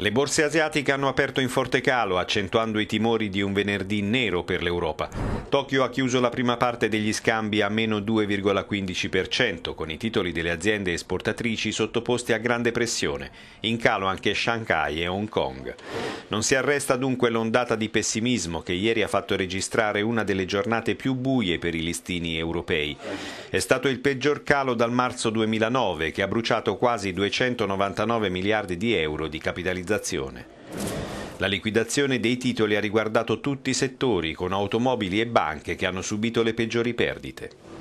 Le borse asiatiche hanno aperto in forte calo, accentuando i timori di un venerdì nero per l'Europa. Tokyo ha chiuso la prima parte degli scambi a meno 2,15%, con i titoli delle aziende esportatrici sottoposti a grande pressione, in calo anche Shanghai e Hong Kong. Non si arresta dunque l'ondata di pessimismo che ieri ha fatto registrare una delle giornate più buie per i listini europei. È stato il peggior calo dal marzo 2009 che ha bruciato quasi 299 miliardi di euro di capitalizzazione. La liquidazione dei titoli ha riguardato tutti i settori, con automobili e banche che hanno subito le peggiori perdite.